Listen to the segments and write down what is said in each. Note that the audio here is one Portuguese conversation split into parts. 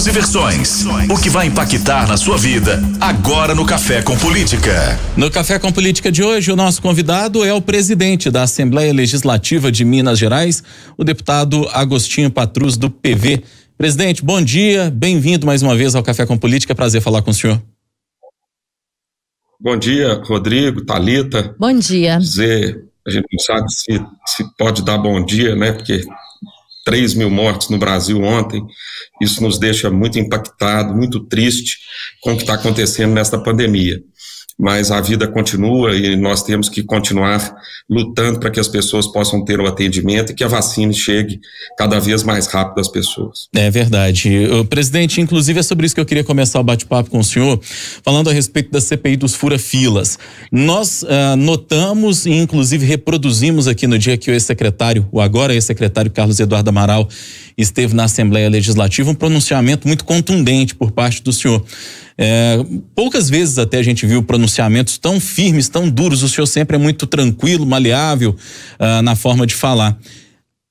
jogos e versões. O que vai impactar na sua vida agora no Café com Política. No Café com Política de hoje, o nosso convidado é o presidente da Assembleia Legislativa de Minas Gerais, o deputado Agostinho Patrus, do PV. Presidente, bom dia, bem-vindo mais uma vez ao Café com Política, prazer falar com o senhor. Bom dia, Rodrigo, Talita. Bom dia. Dizer, a gente não sabe se, se pode dar bom dia, né? Porque 3 mil mortes no Brasil ontem. Isso nos deixa muito impactado, muito triste com o que está acontecendo nesta pandemia mas a vida continua e nós temos que continuar lutando para que as pessoas possam ter o atendimento e que a vacina chegue cada vez mais rápido às pessoas. É verdade. O presidente, inclusive é sobre isso que eu queria começar o bate-papo com o senhor, falando a respeito da CPI dos fura-filas. Nós ah, notamos e inclusive reproduzimos aqui no dia que o ex-secretário, o agora ex-secretário Carlos Eduardo Amaral, esteve na Assembleia Legislativa, um pronunciamento muito contundente por parte do senhor. É, poucas vezes até a gente viu pronunciamentos tão firmes, tão duros. O senhor sempre é muito tranquilo, maleável uh, na forma de falar.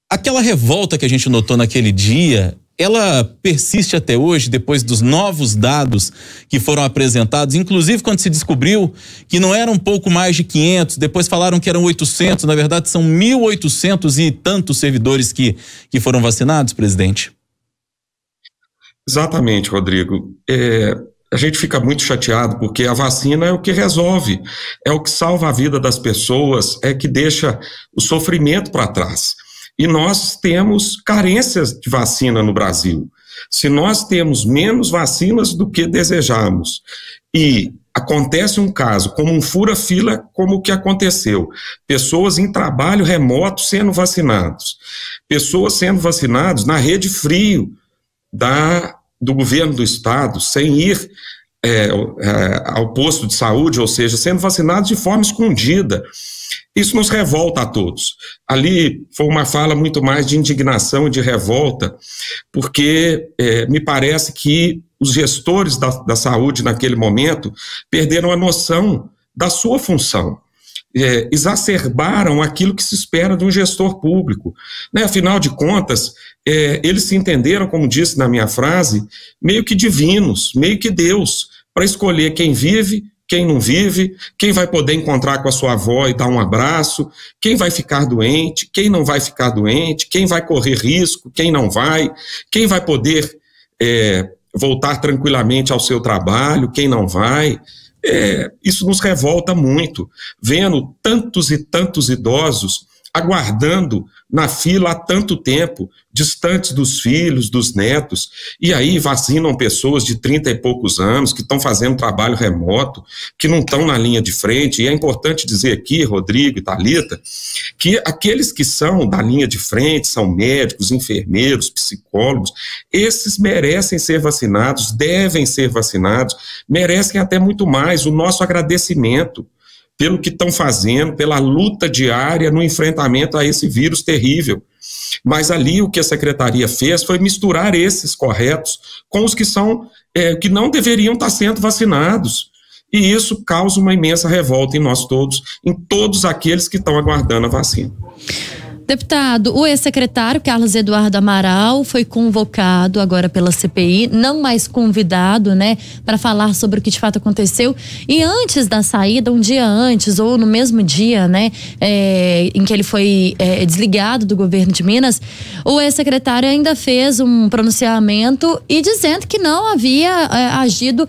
Aquela revolta que a gente notou naquele dia, ela persiste até hoje, depois dos novos dados que foram apresentados, inclusive quando se descobriu que não eram um pouco mais de 500, depois falaram que eram 800, na verdade são 1.800 e tantos servidores que, que foram vacinados, presidente? Exatamente, Rodrigo. É, a gente fica muito chateado, porque a vacina é o que resolve, é o que salva a vida das pessoas, é que deixa o sofrimento para trás. E nós temos carências de vacina no Brasil. Se nós temos menos vacinas do que desejamos e acontece um caso como um fura-fila, como o que aconteceu, pessoas em trabalho remoto sendo vacinados, pessoas sendo vacinados na rede frio da do governo do estado sem ir é, é, ao posto de saúde, ou seja, sendo vacinados de forma escondida. Isso nos revolta a todos. Ali foi uma fala muito mais de indignação e de revolta, porque é, me parece que os gestores da, da saúde naquele momento perderam a noção da sua função é, exacerbaram aquilo que se espera de um gestor público. Né? Afinal de contas, é, eles se entenderam, como disse na minha frase, meio que divinos, meio que Deus, para escolher quem vive, quem não vive, quem vai poder encontrar com a sua avó e dar um abraço, quem vai ficar doente, quem não vai ficar doente, quem vai correr risco, quem não vai, quem vai poder é, voltar tranquilamente ao seu trabalho, quem não vai. É, isso nos revolta muito, vendo tantos e tantos idosos aguardando na fila há tanto tempo, distantes dos filhos, dos netos, e aí vacinam pessoas de 30 e poucos anos que estão fazendo trabalho remoto, que não estão na linha de frente. E é importante dizer aqui, Rodrigo e Talita, que aqueles que são da linha de frente, são médicos, enfermeiros, psicólogos, esses merecem ser vacinados, devem ser vacinados, merecem até muito mais o nosso agradecimento pelo que estão fazendo, pela luta diária no enfrentamento a esse vírus terrível. Mas ali o que a secretaria fez foi misturar esses corretos com os que são é, que não deveriam estar sendo vacinados. E isso causa uma imensa revolta em nós todos, em todos aqueles que estão aguardando a vacina. Deputado, o ex-secretário Carlos Eduardo Amaral foi convocado agora pela CPI, não mais convidado, né, para falar sobre o que de fato aconteceu. E antes da saída, um dia antes ou no mesmo dia, né, é, em que ele foi é, desligado do governo de Minas, o ex-secretário ainda fez um pronunciamento e dizendo que não havia é, agido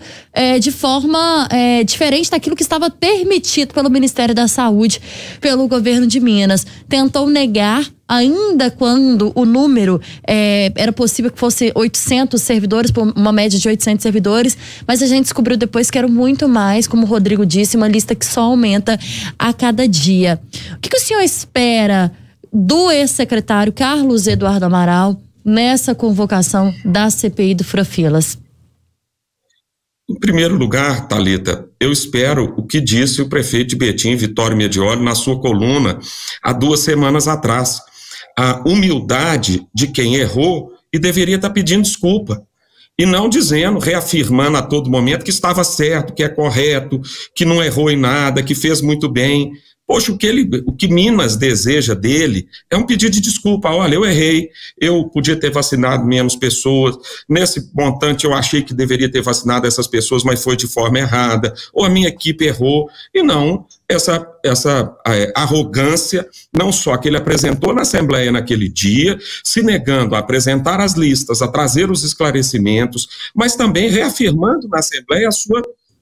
de forma diferente daquilo que estava permitido pelo Ministério da Saúde, pelo governo de Minas. Tentou negar ainda quando o número é, era possível que fosse 800 servidores, uma média de 800 servidores, mas a gente descobriu depois que era muito mais, como o Rodrigo disse, uma lista que só aumenta a cada dia. O que, que o senhor espera do ex-secretário Carlos Eduardo Amaral nessa convocação da CPI do Frafilas? Em primeiro lugar, Talita, eu espero o que disse o prefeito de Betim, Vitório Medioli, na sua coluna há duas semanas atrás. A humildade de quem errou e deveria estar tá pedindo desculpa. E não dizendo, reafirmando a todo momento que estava certo, que é correto, que não errou em nada, que fez muito bem. Poxa, o que, ele, o que Minas deseja dele é um pedido de desculpa. Olha, eu errei, eu podia ter vacinado menos pessoas, nesse montante eu achei que deveria ter vacinado essas pessoas, mas foi de forma errada, ou a minha equipe errou, e não essa, essa é, arrogância, não só que ele apresentou na Assembleia naquele dia, se negando a apresentar as listas, a trazer os esclarecimentos, mas também reafirmando na Assembleia a sua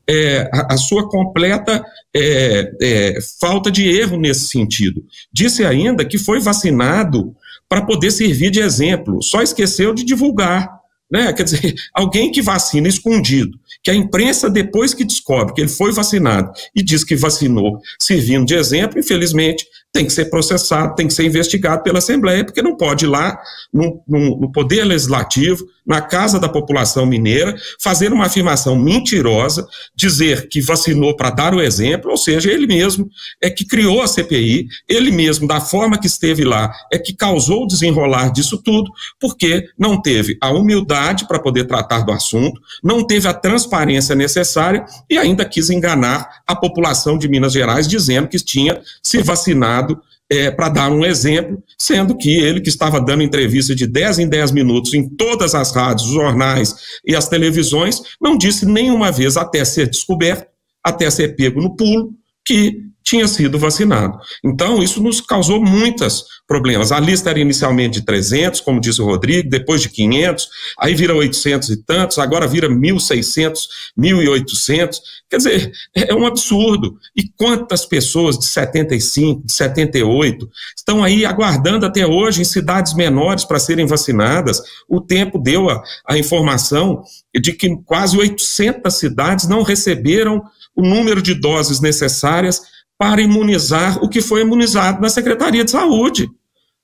é, a, a, sua completa é, é, falta de erro nesse sentido. Disse ainda que foi vacinado para poder servir de exemplo, só esqueceu de divulgar. Né? Quer dizer, alguém que vacina escondido, que a imprensa, depois que descobre que ele foi vacinado e diz que vacinou, servindo de exemplo, infelizmente, tem que ser processado, tem que ser investigado pela Assembleia, porque não pode ir lá, no, no, no Poder Legislativo, na Casa da População Mineira, fazer uma afirmação mentirosa, dizer que vacinou para dar o exemplo, ou seja, ele mesmo é que criou a CPI, ele mesmo, da forma que esteve lá, é que causou o desenrolar disso tudo, porque não teve a humildade para poder tratar do assunto, não teve a transparência necessária e ainda quis enganar a população de Minas Gerais dizendo que tinha se vacinado é, para dar um exemplo, sendo que ele que estava dando entrevista de 10 em 10 minutos em todas as rádios, jornais e as televisões, não disse nenhuma vez até ser descoberto, até ser pego no pulo, que tinha sido vacinado. Então, isso nos causou muitos problemas. A lista era inicialmente de 300, como disse o Rodrigo, depois de 500, aí vira 800 e tantos, agora vira 1.600, 1.800. Quer dizer, é, é um absurdo. E quantas pessoas de 75, de 78 estão aí aguardando até hoje em cidades menores para serem vacinadas? O tempo deu a, a informação de que quase 800 cidades não receberam o número de doses necessárias para imunizar o que foi imunizado na Secretaria de Saúde.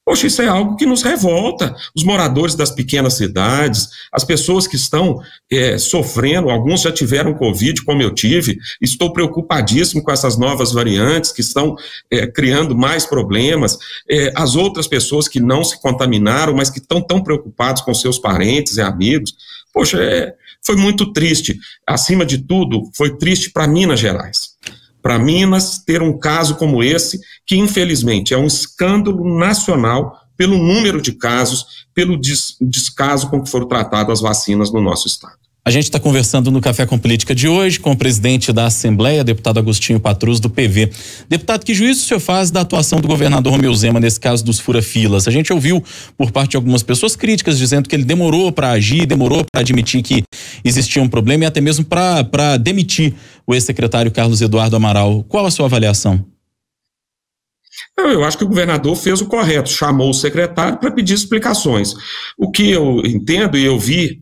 Poxa, isso é algo que nos revolta. Os moradores das pequenas cidades, as pessoas que estão é, sofrendo, alguns já tiveram Covid, como eu tive, estou preocupadíssimo com essas novas variantes que estão é, criando mais problemas. É, as outras pessoas que não se contaminaram, mas que estão tão preocupados com seus parentes e amigos. Poxa, é, foi muito triste. Acima de tudo, foi triste para Minas Gerais para Minas ter um caso como esse, que infelizmente é um escândalo nacional pelo número de casos, pelo des descaso com que foram tratadas as vacinas no nosso estado. A gente está conversando no Café com Política de hoje com o presidente da Assembleia, deputado Agostinho Patrus, do PV. Deputado, que juízo o senhor faz da atuação do governador Romeu Zema nesse caso dos fura-filas? A gente ouviu por parte de algumas pessoas críticas dizendo que ele demorou para agir, demorou para admitir que existia um problema e até mesmo para demitir o ex-secretário Carlos Eduardo Amaral. Qual a sua avaliação? Não, eu acho que o governador fez o correto, chamou o secretário para pedir explicações. O que eu entendo e eu vi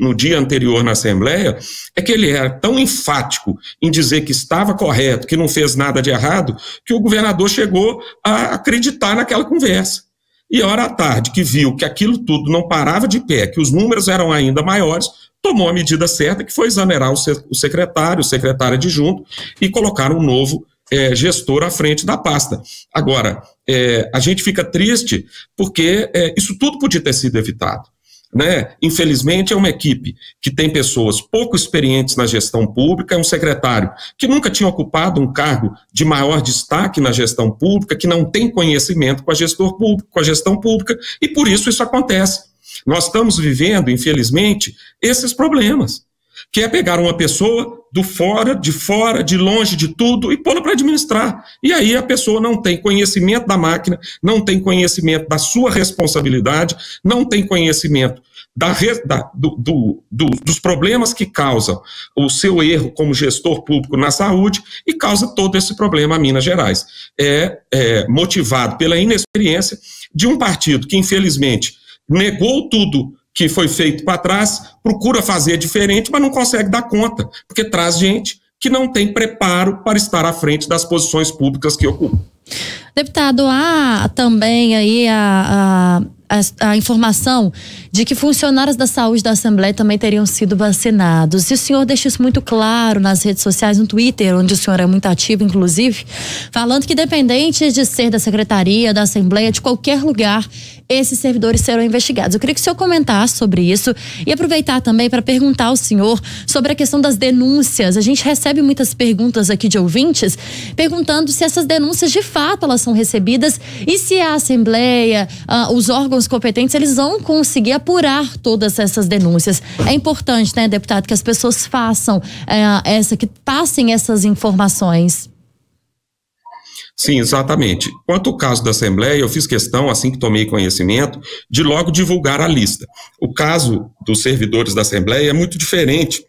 no dia anterior na Assembleia é que ele era tão enfático em dizer que estava correto, que não fez nada de errado, que o governador chegou a acreditar naquela conversa. E a hora à tarde que viu que aquilo tudo não parava de pé, que os números eram ainda maiores, tomou a medida certa, que foi exonerar o secretário, o secretário adjunto, e colocar um novo é, gestor à frente da pasta. Agora, é, a gente fica triste porque é, isso tudo podia ter sido evitado. Né? Infelizmente, é uma equipe que tem pessoas pouco experientes na gestão pública, é um secretário que nunca tinha ocupado um cargo de maior destaque na gestão pública, que não tem conhecimento com a, gestor público, com a gestão pública, e por isso isso acontece. Nós estamos vivendo, infelizmente, esses problemas que é pegar uma pessoa do fora, de fora, de longe de tudo e pô-la para administrar. E aí a pessoa não tem conhecimento da máquina, não tem conhecimento da sua responsabilidade, não tem conhecimento da, da, do, do, do, dos problemas que causam o seu erro como gestor público na saúde e causa todo esse problema a Minas Gerais. É, é motivado pela inexperiência de um partido que, infelizmente, negou tudo que foi feito para trás, procura fazer diferente, mas não consegue dar conta, porque traz gente que não tem preparo para estar à frente das posições públicas que ocupa. Deputado, há também aí a, a, a, a informação de que funcionários da saúde da Assembleia também teriam sido vacinados. E o senhor deixa isso muito claro nas redes sociais, no Twitter, onde o senhor é muito ativo, inclusive, falando que, dependente de ser da Secretaria, da Assembleia, de qualquer lugar, esses servidores serão investigados. Eu queria que o senhor comentasse sobre isso e aproveitar também para perguntar ao senhor sobre a questão das denúncias. A gente recebe muitas perguntas aqui de ouvintes perguntando se essas denúncias de fato elas são recebidas e se a Assembleia, ah, os órgãos competentes, eles vão conseguir apurar todas essas denúncias. É importante, né, deputado, que as pessoas façam é, essa, que passem essas informações. Sim, exatamente. Quanto ao caso da Assembleia, eu fiz questão, assim que tomei conhecimento, de logo divulgar a lista. O caso dos servidores da Assembleia é muito diferente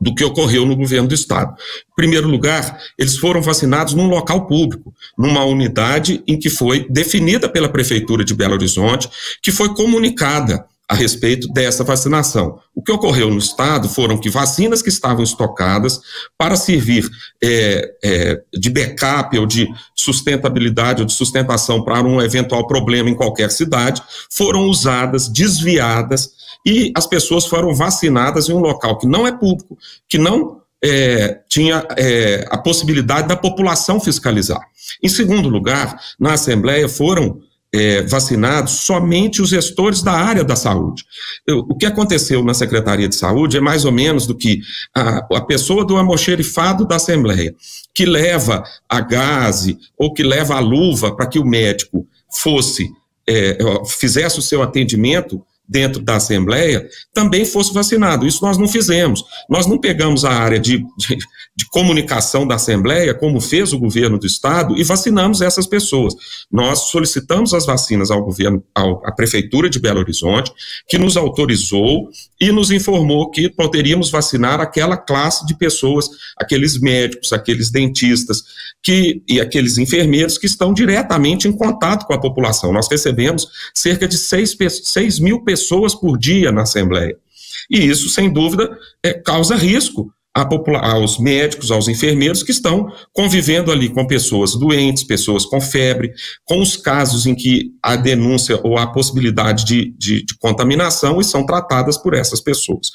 do que ocorreu no governo do Estado. Em primeiro lugar, eles foram vacinados num local público, numa unidade em que foi definida pela Prefeitura de Belo Horizonte, que foi comunicada a respeito dessa vacinação. O que ocorreu no Estado foram que vacinas que estavam estocadas para servir é, é, de backup ou de sustentabilidade ou de sustentação para um eventual problema em qualquer cidade foram usadas, desviadas e as pessoas foram vacinadas em um local que não é público, que não é, tinha é, a possibilidade da população fiscalizar. Em segundo lugar, na Assembleia foram é, vacinados somente os gestores da área da saúde. o que aconteceu na Secretaria de Saúde é mais ou menos do que a, a pessoa do amoxerifado da Assembleia, que leva a gase ou que leva a luva para que o médico fosse, é, fizesse o seu atendimento, dentro da Assembleia também fosse vacinado. Isso nós não fizemos. Nós não pegamos a área de, de, de, comunicação da Assembleia, como fez o governo do Estado, e vacinamos essas pessoas. Nós solicitamos as vacinas ao governo, ao, à Prefeitura de Belo Horizonte, que nos autorizou e nos informou que poderíamos vacinar aquela classe de pessoas, aqueles médicos, aqueles dentistas que, e aqueles enfermeiros que estão diretamente em contato com a população. Nós recebemos cerca de 6, 6 mil pessoas pessoas por dia na Assembleia. E isso, sem dúvida, é, causa risco aos médicos, aos enfermeiros que estão convivendo ali com pessoas doentes, pessoas com febre, com os casos em que há denúncia ou a possibilidade de, de, de contaminação e são tratadas por essas pessoas.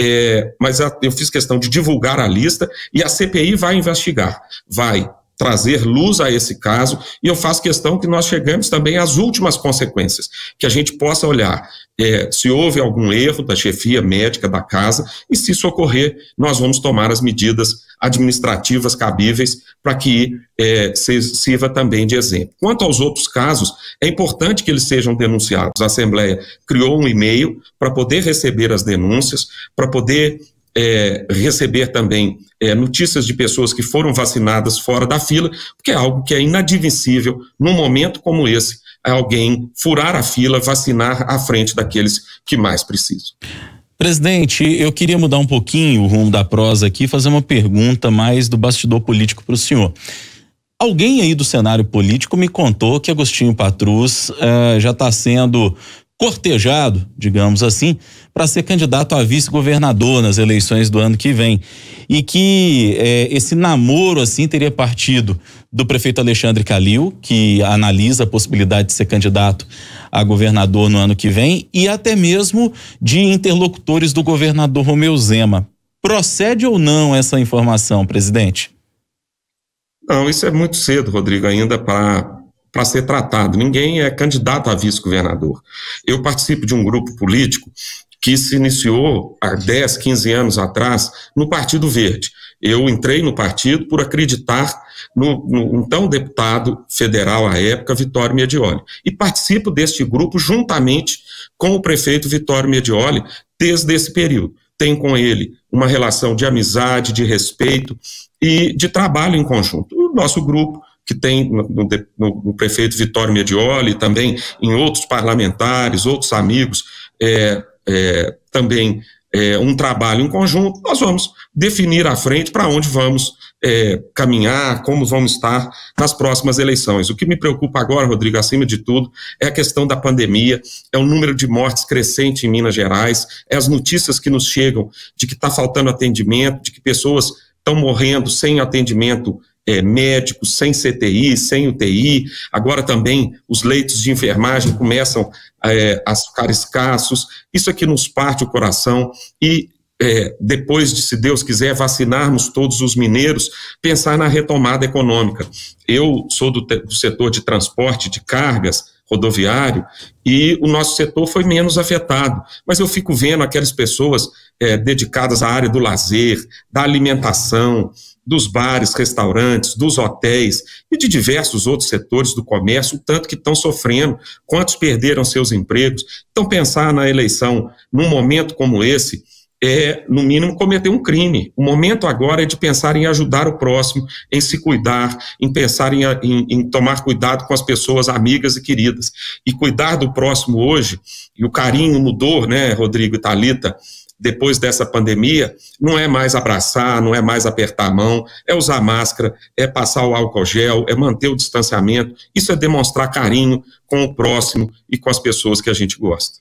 É, mas eu fiz questão de divulgar a lista e a CPI vai investigar, vai trazer luz a esse caso, e eu faço questão que nós chegamos também às últimas consequências, que a gente possa olhar é, se houve algum erro da chefia médica da casa, e se isso ocorrer, nós vamos tomar as medidas administrativas cabíveis para que é, sirva também de exemplo. Quanto aos outros casos, é importante que eles sejam denunciados. A Assembleia criou um e-mail para poder receber as denúncias, para poder é, receber também é, notícias de pessoas que foram vacinadas fora da fila, porque é algo que é inadmissível num momento como esse, alguém furar a fila, vacinar à frente daqueles que mais precisam. Presidente, eu queria mudar um pouquinho o rumo da prosa aqui e fazer uma pergunta mais do bastidor político para o senhor. Alguém aí do cenário político me contou que Agostinho Patrus uh, já está sendo cortejado, digamos assim, para ser candidato a vice-governador nas eleições do ano que vem. E que é, esse namoro, assim, teria partido do prefeito Alexandre Calil, que analisa a possibilidade de ser candidato a governador no ano que vem, e até mesmo de interlocutores do governador Romeu Zema. Procede ou não essa informação, presidente? Não, isso é muito cedo, Rodrigo, ainda para para ser tratado. Ninguém é candidato a vice-governador. Eu participo de um grupo político que se iniciou há 10, 15 anos atrás no Partido Verde. Eu entrei no partido por acreditar no, no então deputado federal à época, Vitório Medioli. E participo deste grupo juntamente com o prefeito Vitório Medioli desde esse período. Tenho com ele uma relação de amizade, de respeito e de trabalho em conjunto. O nosso grupo que tem no, no, no prefeito Vitório Medioli, também em outros parlamentares, outros amigos, é, é, também é, um trabalho em conjunto, nós vamos definir à frente para onde vamos é, caminhar, como vamos estar nas próximas eleições. O que me preocupa agora, Rodrigo, acima de tudo, é a questão da pandemia, é o número de mortes crescente em Minas Gerais, é as notícias que nos chegam de que está faltando atendimento, de que pessoas estão morrendo sem atendimento é, médicos, sem CTI, sem UTI. Agora também os leitos de enfermagem começam é, a ficar escassos. Isso aqui nos parte o coração e é, depois de, se Deus quiser, vacinarmos todos os mineiros, pensar na retomada econômica. Eu sou do, do, setor de transporte de cargas rodoviário e o nosso setor foi menos afetado, mas eu fico vendo aquelas pessoas é, dedicadas à área do lazer, da alimentação, dos bares, restaurantes, dos hotéis e de diversos outros setores do comércio, o tanto que estão sofrendo, quantos perderam seus empregos. Então, pensar na eleição num momento como esse é, no mínimo, cometer um crime. O momento agora é de pensar em ajudar o próximo, em se cuidar, em pensar em, em, em, tomar cuidado com as pessoas amigas e queridas. E cuidar do próximo hoje, e o carinho mudou, né, Rodrigo e Thalita, depois dessa pandemia, não é mais abraçar, não é mais apertar a mão, é usar máscara, é passar o álcool gel, é manter o distanciamento. Isso é demonstrar carinho com o próximo e com as pessoas que a gente gosta.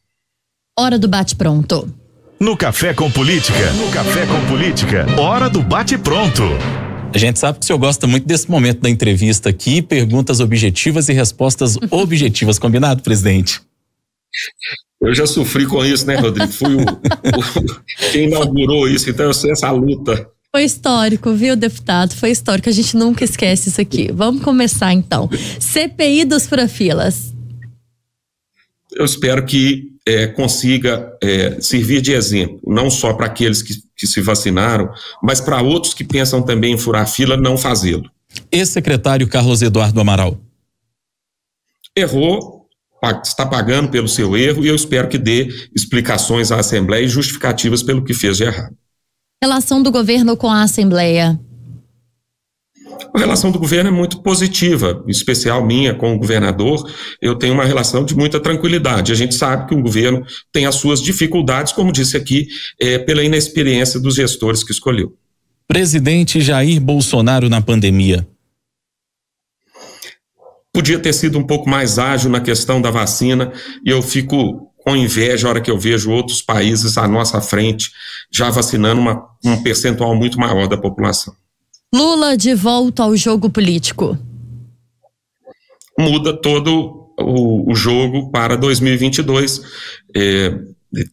Hora do bate-pronto. No Café com Política. No Café com Política. Hora do bate-pronto. A gente sabe que o senhor gosta muito desse momento da entrevista aqui, perguntas objetivas e respostas objetivas, combinado, presidente? Eu já sofri com isso, né, Rodrigo? Fui o, o, quem inaugurou isso, então eu sei essa luta. Foi histórico, viu, deputado? Foi histórico. A gente nunca esquece isso aqui. Vamos começar então. CPI dos profilas. Eu espero que é, consiga é, servir de exemplo, não só para aqueles que, que se vacinaram, mas para outros que pensam também em furar fila, não fazê-lo. Ex-secretário Carlos Eduardo Amaral. Errou está pagando pelo seu erro e eu espero que dê explicações à Assembleia e justificativas pelo que fez de errado. Relação do governo com a Assembleia. A relação do governo é muito positiva, em especial minha com o governador. Eu tenho uma relação de muita tranquilidade. A gente sabe que o governo tem as suas dificuldades, como disse aqui, é, pela inexperiência dos gestores que escolheu. Presidente Jair Bolsonaro na pandemia podia ter sido um pouco mais ágil na questão da vacina, e eu fico com inveja a hora que eu vejo outros países à nossa frente já vacinando uma, um percentual muito maior da população. Lula de volta ao jogo político. Muda todo o, o jogo para 2022. É,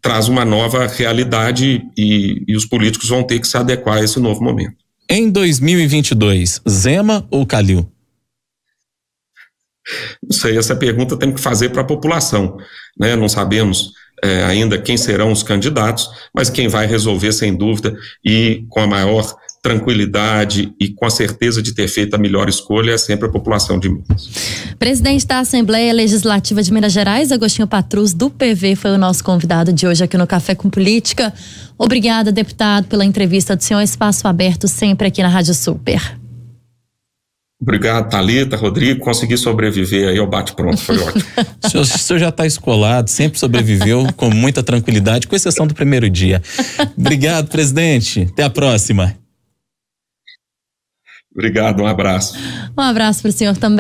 traz uma nova realidade e, e os políticos vão ter que se adequar a esse novo momento. Em 2022, Zema ou Calil? Não sei, essa pergunta tem que fazer para a população. Né? Não sabemos é, ainda quem serão os candidatos, mas quem vai resolver, sem dúvida, e com a maior tranquilidade e com a certeza de ter feito a melhor escolha é sempre a população de Minas. Presidente da Assembleia Legislativa de Minas Gerais, Agostinho Patrus, do PV, foi o nosso convidado de hoje aqui no Café com Política. Obrigada, deputado, pela entrevista do senhor. Espaço aberto sempre aqui na Rádio Super. Obrigado, Thalita, Rodrigo. Consegui sobreviver aí ao bate-pronto, foi ótimo. o, senhor, o senhor já está escolado, sempre sobreviveu com muita tranquilidade, com exceção do primeiro dia. Obrigado, presidente. Até a próxima. Obrigado, um abraço. Um abraço para o senhor também.